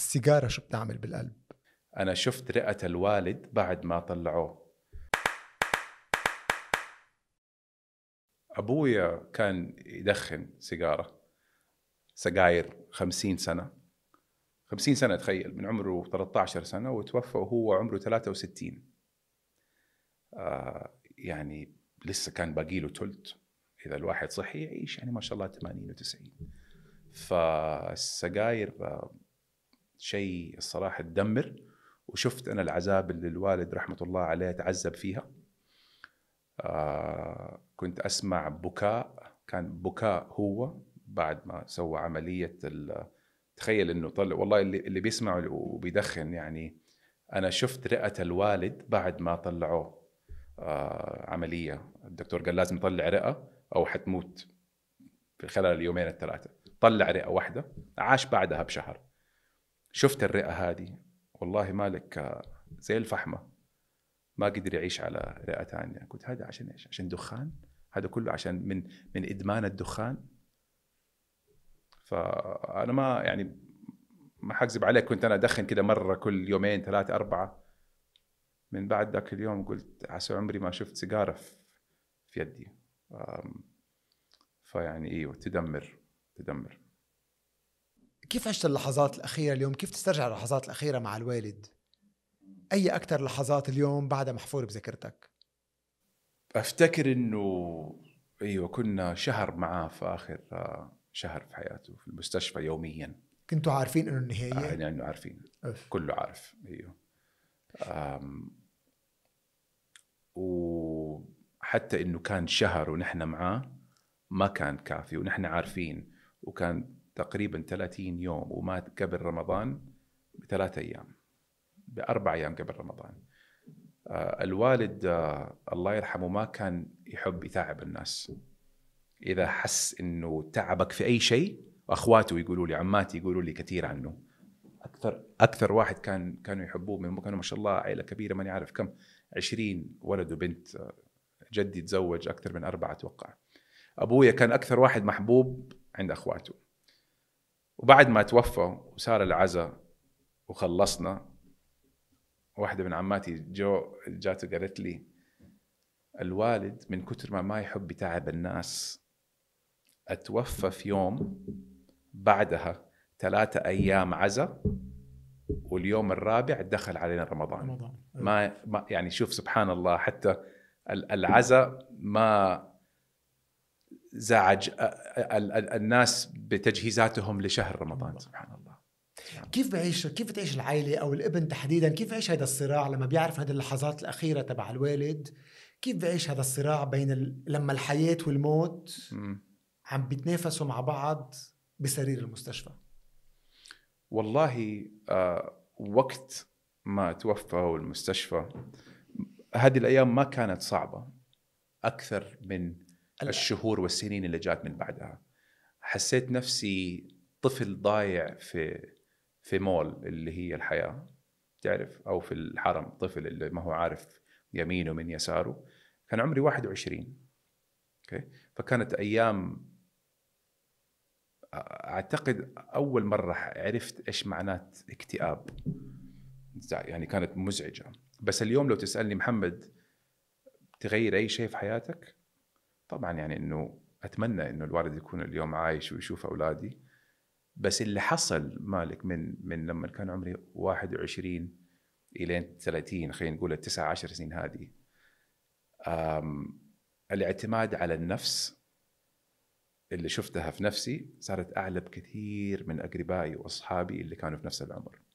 السيجاره شو بتعمل بالقلب انا شفت رئه الوالد بعد ما طلعوه ابويا كان يدخن سيجاره سجاير 50 سنه 50 سنه تخيل من عمره 13 سنه وتوفى وهو عمره 63 آه يعني لسه كان باقي له ثلث اذا الواحد صحي يعيش يعني ما شاء الله 80 و90 فالسجاير آه، شيء الصراحه تدمر وشفت انا العذاب اللي الوالد رحمه الله عليه تعذب فيها آه كنت اسمع بكاء كان بكاء هو بعد ما سوى عمليه تخيل انه طلع والله اللي, اللي بيسمع وبيدخن يعني انا شفت رئه الوالد بعد ما طلعوه آه عمليه الدكتور قال لازم يطلع رئه او حتموت في خلال اليومين الثلاثه طلع رئه واحده عاش بعدها بشهر شفت الرئه هذه والله مالك آه، زي الفحمه ما قدر يعيش على رئه ثانيه قلت هذا عشان ايش عشان دخان هذا كله عشان من من ادمان الدخان فانا ما يعني ما حكذب عليك كنت انا ادخن كده مره كل يومين ثلاثه اربعه من بعد ذاك اليوم قلت عسى عمري ما شفت سيجاره في يدي فيعني ايوه تدمر تدمر كيف عشت اللحظات الأخيرة اليوم كيف تسترجع اللحظات الأخيرة مع الوالد أي أكثر لحظات اليوم بعدها محفورة بذاكرتك أفتكر أنه أيوة كنا شهر معاه في آخر آه، شهر في حياته في المستشفى يوميا كنتوا عارفين أنه النهاية؟ آه يعني عارفين أوف. كله عارف أيوة أم وحتى أنه كان شهر ونحن معاه ما كان كافي ونحن عارفين وكان تقريبا 30 يوم ومات قبل رمضان بثلاث أيام بأربع أيام قبل رمضان آه، الوالد آه، الله يرحمه ما كان يحب يتعب الناس إذا حس إنه تعبك في أي شيء أخواته يقولوا لي عماتي يقولوا لي كثير عنه أكثر أكثر واحد كان كانوا يحبوه من كانوا ما شاء الله عائلة كبيرة ماني عارف كم 20 ولد وبنت آه، جدي تزوج أكثر من أربعة أتوقع أبويا كان أكثر واحد محبوب عند أخواته وبعد ما توفى وصار العزاء وخلصنا واحده من عماتي جو جات وقالت لي الوالد من كثر ما ما يحب يتعب الناس اتوفى في يوم بعدها ثلاثة ايام عزاء واليوم الرابع دخل علينا رمضان, رمضان. ما يعني شوف سبحان الله حتى العزاء ما زعج الناس بتجهيزاتهم لشهر رمضان سبحان الله كيف بعيش كيف بتعيش العائله او الابن تحديدا كيف بعيش هذا الصراع لما بيعرف هذه اللحظات الاخيره تبع الوالد كيف بعيش هذا الصراع بين ال... لما الحياه والموت عم بيتنافسوا مع بعض بسرير المستشفى والله آه وقت ما توفى والمستشفى هذه الايام ما كانت صعبه اكثر من الشهور والسنين اللي جات من بعدها حسيت نفسي طفل ضايع في في مول اللي هي الحياه تعرف او في الحرم طفل اللي ما هو عارف يمينه من يساره كان عمري 21 اوكي فكانت ايام اعتقد اول مره عرفت ايش معنات اكتئاب يعني كانت مزعجه بس اليوم لو تسالني محمد تغير اي شيء في حياتك طبعا يعني انه اتمنى انه الوالد يكون اليوم عايش ويشوف اولادي بس اللي حصل مالك من من لما كان عمري 21 الى 30 خلينا نقول التسع عشر سنين هذه الاعتماد على النفس اللي شفتها في نفسي صارت اعلى بكثير من اقربائي واصحابي اللي كانوا في نفس العمر